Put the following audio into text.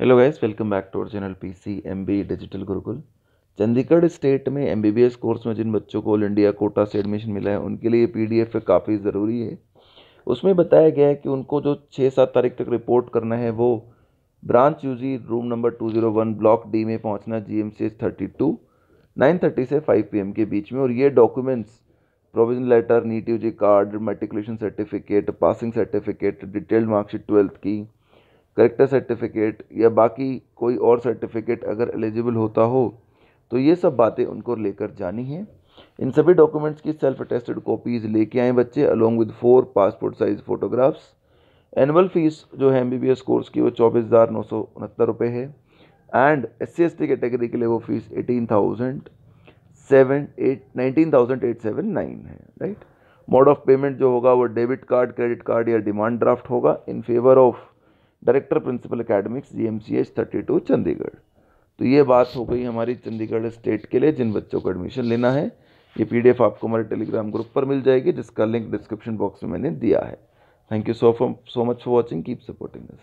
hello guys welcome back to our channel M B Digital Gurukul Chandigarh state में MBBS course में जिन बच्चों को ऑल इंडिया कोटा से एडमिशन मिला है उनके लिए पीडीएफ काफ़ी ज़रूरी है उसमें बताया गया है कि उनको जो छः सात तारीख तक रिपोर्ट करना है वो branch UG room number two zero one block D में पहुँचना G M C H thirty two nine thirty से फाइव पी एम के बीच में और ये documents provision letter NEET G card matriculation certificate passing certificate detailed marksheet twelfth की character certificate या बाकी कोई और सर्टिफिकेट अगर एलिजिबल होता हो तो ये सब बातें उनको लेकर जानी हैं इन सभी डॉक्यूमेंट्स की सेल्फ अटेस्टेड कॉपीज़ लेके आए बच्चे along with four passport size photographs annual fees जो है M B B S course की वो चौबीस हज़ार नौ सौ उनहत्तर रुपये है and S C S T category के लिए वो fees eighteen thousand seven eight nineteen thousand eight seven nine है राइट मोड ऑफ पेमेंट जो होगा वो डेबिट कार्ड क्रेडिट कार्ड या डिमांड ड्राफ्ट होगा in favour of director principal academics ji M C H thirty two Chandigarh तो ये बात हो गई हमारी चंडीगढ़ स्टेट के लिए जिन बच्चों को एडमिशन लेना है ये पीडीएफ आपको हमारे टेलीग्राम ग्रुप पर मिल जाएगी जिसका लिंक डिस्क्रिप्शन बॉक्स में मैंने दिया है thank you so so much for watching keep supporting this